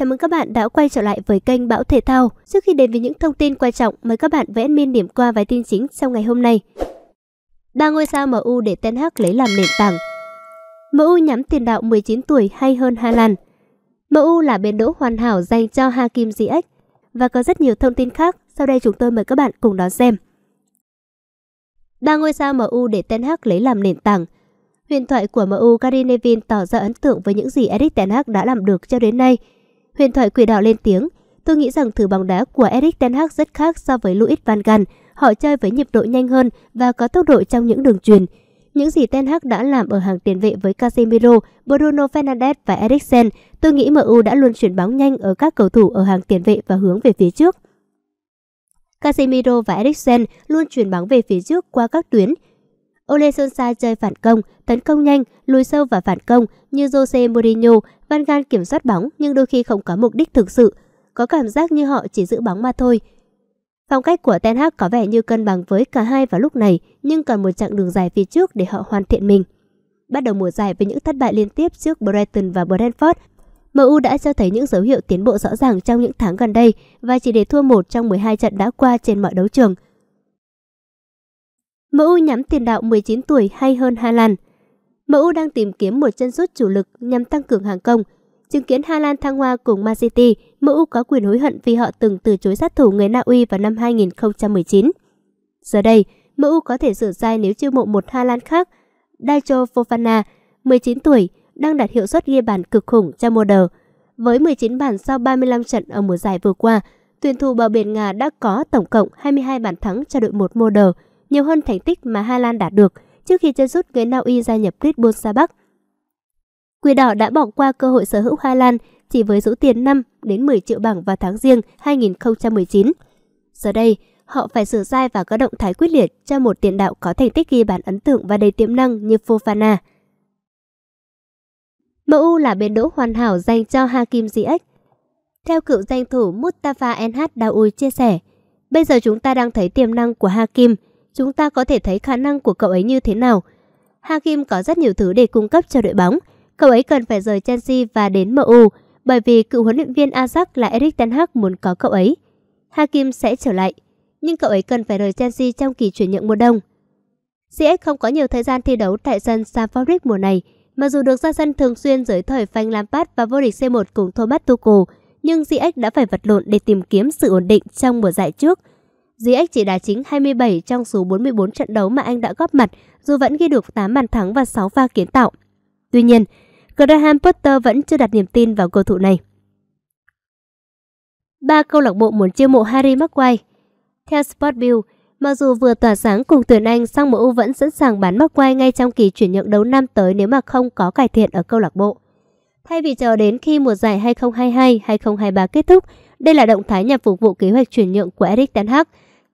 Chào mừng các bạn đã quay trở lại với kênh Bão Thể Thao. Trước khi đến với những thông tin quan trọng, mời các bạn với admin điểm qua vài tin chính trong ngày hôm nay. Ba ngôi sao MU để Ten Hag lấy làm nền tảng. MU nhắm tiền đạo 19 tuổi hay hơn Hà Lan. MU là bến đỗ hoàn hảo dành cho Hakim Ziyech và có rất nhiều thông tin khác. Sau đây chúng tôi mời các bạn cùng đón xem. Ba ngôi sao MU để Ten Hag lấy làm nền tảng. Huyền thoại của MU Gary Neville tỏ ra ấn tượng với những gì eric Ten Hag đã làm được cho đến nay – Huyền thoại quỷ đạo lên tiếng. Tôi nghĩ rằng thử bóng đá của Eric Ten Hag rất khác so với Louis Van Gaal. Họ chơi với nhịp độ nhanh hơn và có tốc độ trong những đường truyền. Những gì Ten Hag đã làm ở hàng tiền vệ với Casemiro, Bruno Fernandes và Eriksen, tôi nghĩ MU đã luôn chuyển bóng nhanh ở các cầu thủ ở hàng tiền vệ và hướng về phía trước. Casemiro và Eriksen luôn chuyển bóng về phía trước qua các tuyến, Ole Solskjaer chơi phản công, tấn công nhanh, lùi sâu và phản công như Jose Mourinho, Van Gaal kiểm soát bóng nhưng đôi khi không có mục đích thực sự, có cảm giác như họ chỉ giữ bóng mà thôi. Phong cách của Ten Hag có vẻ như cân bằng với cả hai vào lúc này, nhưng còn một chặng đường dài phía trước để họ hoàn thiện mình. Bắt đầu mùa giải với những thất bại liên tiếp trước Brighton và Brentford, MU đã cho thấy những dấu hiệu tiến bộ rõ ràng trong những tháng gần đây và chỉ để thua một trong 12 trận đã qua trên mọi đấu trường – MU nhắm tiền đạo 19 tuổi hay hơn Hà Lan. MU đang tìm kiếm một chân sút chủ lực nhằm tăng cường hàng công. Chứng kiến Hà Lan thăng hoa cùng Man City, MU có quyền hối hận vì họ từng từ chối sát thủ người Na Uy vào năm 2019. Giờ đây, MU có thể sửa sai nếu chiêu mộ một Hà Lan khác, Dacho Fofana, 19 tuổi, đang đạt hiệu suất ghi bàn cực khủng cho mùa đầu. Với 19 bàn sau 35 trận ở mùa giải vừa qua, tuyển thủ bờ biển Nga đã có tổng cộng 22 bàn thắng cho đội một mùa đầu – nhiều hơn thành tích mà Hà Lan đạt được trước khi chân rút người Na Uy gia nhập Red Bull Sa Bắc. Quỷ đỏ đã bỏ qua cơ hội sở hữu Hà Lan chỉ với số tiền 5 đến 10 triệu bảng vào tháng riêng 2019. Giờ đây, họ phải sửa sai và có động thái quyết liệt cho một tiền đạo có thành tích ghi bàn ấn tượng và đầy tiềm năng như Fofana. MU là bến đỗ hoàn hảo dành cho Hakim Ziyech. Theo cựu danh thủ Mustafa NH Daoui chia sẻ, bây giờ chúng ta đang thấy tiềm năng của Hakim – chúng ta có thể thấy khả năng của cậu ấy như thế nào. Hakim có rất nhiều thứ để cung cấp cho đội bóng. Cậu ấy cần phải rời Chelsea và đến MU bởi vì cựu huấn luyện viên Ajax là Erik Ten Hag muốn có cậu ấy. Hakim sẽ trở lại, nhưng cậu ấy cần phải rời Chelsea trong kỳ chuyển nhượng mùa đông. CX không có nhiều thời gian thi đấu tại sân Stamford Bridge mùa này, mặc dù được ra sân thường xuyên dưới thời Frank Lampard và vô địch C1 cùng Thomas Tuchel, nhưng CX đã phải vật lộn để tìm kiếm sự ổn định trong mùa giải trước – GX chỉ đá chính 27 trong số 44 trận đấu mà anh đã góp mặt, dù vẫn ghi được 8 bàn thắng và 6 pha kiến tạo. Tuy nhiên, Graham Potter vẫn chưa đặt niềm tin vào cầu thủ này. Ba câu lạc bộ muốn chiêu mộ Harry Maguire. Theo Sportview, mặc dù vừa tỏa sáng cùng tuyển Anh, song MU vẫn sẵn sàng bán Maguire ngay trong kỳ chuyển nhượng đấu năm tới nếu mà không có cải thiện ở câu lạc bộ. Thay vì chờ đến khi mùa giải 2022-2023 kết thúc, đây là động thái nhằm phục vụ kế hoạch chuyển nhượng của Eric Ten Hag.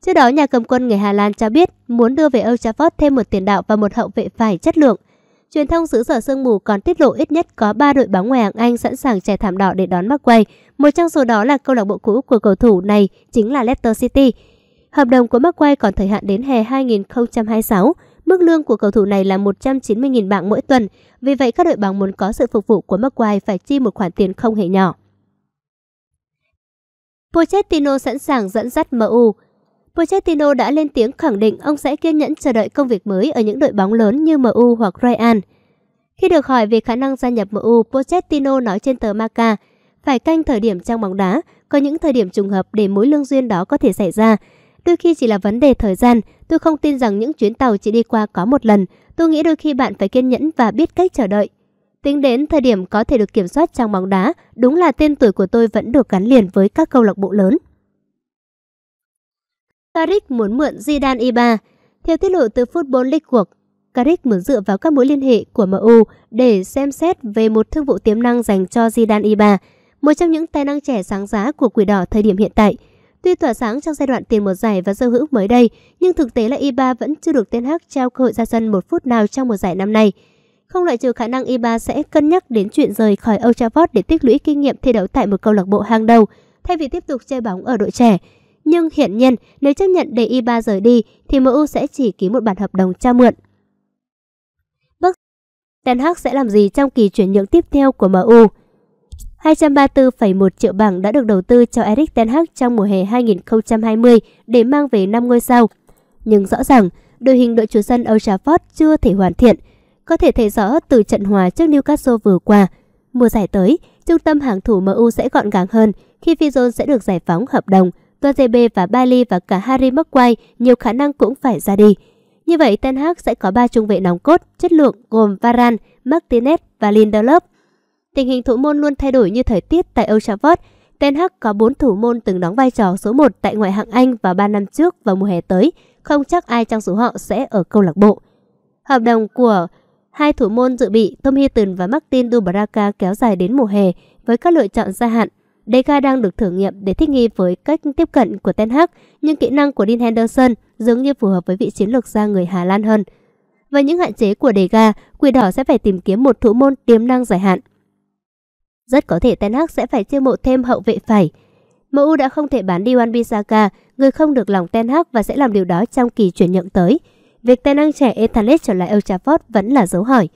Trước đó, nhà cầm quân người Hà Lan cho biết muốn đưa về Old Trafford thêm một tiền đạo và một hậu vệ phải chất lượng. Truyền thông xứ sở sương mù còn tiết lộ ít nhất có 3 đội bóng ngoài hạng Anh sẵn sàng trải thảm đỏ để đón McQuay. Một trong số đó là câu lạc bộ cũ của cầu thủ này chính là Leicester City. Hợp đồng của McQuay còn thời hạn đến hè 2026. Mức lương của cầu thủ này là 190.000 bảng mỗi tuần. Vì vậy, các đội bóng muốn có sự phục vụ của McQuay phải chi một khoản tiền không hề nhỏ. Pochettino sẵn sàng dẫn dắt MU. Pochettino đã lên tiếng khẳng định ông sẽ kiên nhẫn chờ đợi công việc mới ở những đội bóng lớn như MU hoặc Real. Khi được hỏi về khả năng gia nhập MU, Pochettino nói trên tờ Marca, phải canh thời điểm trong bóng đá, có những thời điểm trùng hợp để mối lương duyên đó có thể xảy ra. Đôi khi chỉ là vấn đề thời gian, tôi không tin rằng những chuyến tàu chỉ đi qua có một lần. Tôi nghĩ đôi khi bạn phải kiên nhẫn và biết cách chờ đợi. Tính đến thời điểm có thể được kiểm soát trong bóng đá, đúng là tên tuổi của tôi vẫn được gắn liền với các câu lạc bộ lớn. Carrick muốn mượn Zidane Iba. Theo tiết lộ từ Football League cuộc, Carrick muốn dựa vào các mối liên hệ của MU để xem xét về một thương vụ tiềm năng dành cho Zidane Iba, một trong những tài năng trẻ sáng giá của quỷ đỏ thời điểm hiện tại. Tuy tỏa sáng trong giai đoạn tiền một giải và giao hữu mới đây, nhưng thực tế là Iba vẫn chưa được Ten Hag trao cơ hội ra sân một phút nào trong một giải năm nay. Không loại trừ khả năng Iba sẽ cân nhắc đến chuyện rời khỏi Old Trafford để tích lũy kinh nghiệm thi đấu tại một câu lạc bộ hàng đầu, thay vì tiếp tục chơi bóng ở đội trẻ nhưng hiển nhiên nếu chấp nhận để Iba rời đi thì MU sẽ chỉ ký một bản hợp đồng cho mượn. Bước Ten Hag sẽ làm gì trong kỳ chuyển nhượng tiếp theo của MU? 234,1 triệu bảng đã được đầu tư cho Eric Ten Hag trong mùa hè 2020 để mang về 5 ngôi sao. Nhưng rõ ràng, đội hình đội chủ sân Old Trafford chưa thể hoàn thiện. Có thể thấy rõ từ trận hòa trước Newcastle vừa qua. Mùa giải tới, trung tâm hàng thủ MU sẽ gọn gàng hơn khi Fizon sẽ được giải phóng hợp đồng – Gazebe và Bailey và cả Harry Maguire nhiều khả năng cũng phải ra đi. Như vậy, Ten Hag sẽ có 3 trung vệ nóng cốt chất lượng gồm Varane, Martinez và Lindelof. Tình hình thủ môn luôn thay đổi như thời tiết tại Old Trafford. Ten Hag có 4 thủ môn từng đóng vai trò số 1 tại ngoại hạng Anh vào 3 năm trước và mùa hè tới, không chắc ai trong số họ sẽ ở câu lạc bộ. Hợp đồng của hai thủ môn dự bị Tom Heaton và Martin Dubraka kéo dài đến mùa hè với các lựa chọn gia hạn Deka đang được thử nghiệm để thích nghi với cách tiếp cận của Ten Hag, nhưng kỹ năng của Dean Henderson dường như phù hợp với vị chiến lược gia người Hà Lan hơn. Với những hạn chế của Deka, Quỷ Đỏ sẽ phải tìm kiếm một thủ môn tiềm năng dài hạn. Rất có thể Ten Hag sẽ phải chiêu mộ thêm hậu vệ phải. MU đã không thể bán đi Wan người không được lòng Ten Hag và sẽ làm điều đó trong kỳ chuyển nhượng tới. Việc tài năng trẻ Ethanlet trở lại Old Trafford vẫn là dấu hỏi.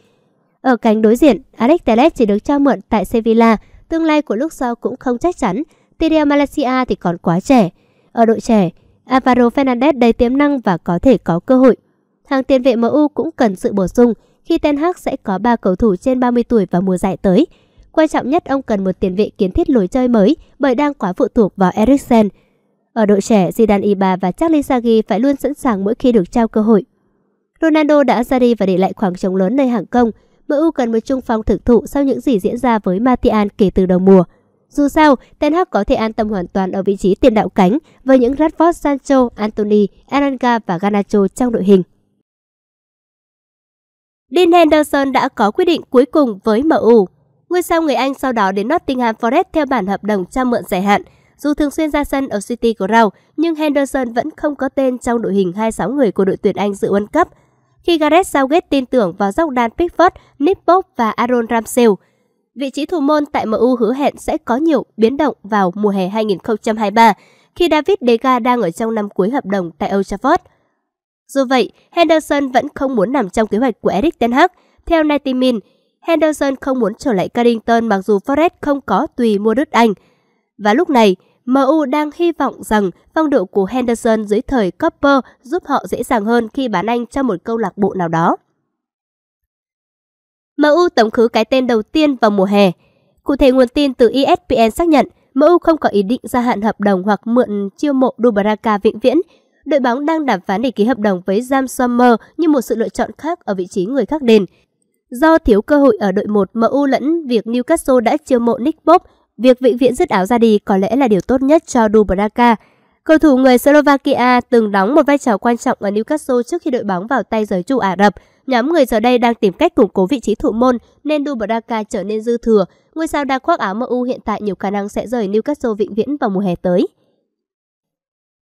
Ở cánh đối diện, Alex Telles chỉ được cho mượn tại Sevilla tương lai của lúc sau cũng không chắc chắn. TDL Malaysia thì còn quá trẻ. Ở đội trẻ, Alvaro Fernandez đầy tiềm năng và có thể có cơ hội. Hàng tiền vệ MU cũng cần sự bổ sung khi Ten Hag sẽ có 3 cầu thủ trên 30 tuổi vào mùa giải tới. Quan trọng nhất ông cần một tiền vệ kiến thiết lối chơi mới bởi đang quá phụ thuộc vào Eriksen. Ở đội trẻ, Zidane Iba và Charlie Sagi phải luôn sẵn sàng mỗi khi được trao cơ hội. Ronaldo đã ra đi và để lại khoảng trống lớn nơi hàng công. MU cần một trung phong thực thụ sau những gì diễn ra với Martial kể từ đầu mùa. Dù sao, Ten Hag có thể an tâm hoàn toàn ở vị trí tiền đạo cánh với những Rashford, Sancho, Anthony, Elanga và Garnacho trong đội hình. Dean Henderson đã có quyết định cuối cùng với MU. Ngôi sao người Anh sau đó đến Nottingham Forest theo bản hợp đồng cho mượn dài hạn. Dù thường xuyên ra sân ở City Ground, nhưng Henderson vẫn không có tên trong đội hình 26 người của đội tuyển Anh dự World Cup – khi Gareth Southgate tin tưởng vào Jordan Pickford, Nick Pope và Aaron Ramsey. Vị trí thủ môn tại MU hứa hẹn sẽ có nhiều biến động vào mùa hè 2023 khi David De Gea đang ở trong năm cuối hợp đồng tại Old Trafford. Dù vậy, Henderson vẫn không muốn nằm trong kế hoạch của Eric Ten Hag. Theo 90 Min, Henderson không muốn trở lại Carrington mặc dù Forest không có tùy mua đứt anh. Và lúc này, MU đang hy vọng rằng phong độ của Henderson dưới thời Copper giúp họ dễ dàng hơn khi bán anh cho một câu lạc bộ nào đó. MU tổng khứ cái tên đầu tiên vào mùa hè. Cụ thể nguồn tin từ ESPN xác nhận MU không có ý định gia hạn hợp đồng hoặc mượn chiêu mộ Dubravka vĩnh viễn. Đội bóng đang đàm phán để ký hợp đồng với Jam Sommer như một sự lựa chọn khác ở vị trí người khác đền. Do thiếu cơ hội ở đội 1 MU lẫn việc Newcastle đã chiêu mộ Nick Pope Việc vĩnh viễn dứt áo ra đi có lẽ là điều tốt nhất cho Dubraka. Cầu thủ người Slovakia từng đóng một vai trò quan trọng ở Newcastle trước khi đội bóng vào tay giới chủ Ả Rập. Nhóm người giờ đây đang tìm cách củng cố vị trí thủ môn nên Dubraka trở nên dư thừa. Ngôi sao đa khoác áo MU hiện tại nhiều khả năng sẽ rời Newcastle vĩnh viễn vào mùa hè tới.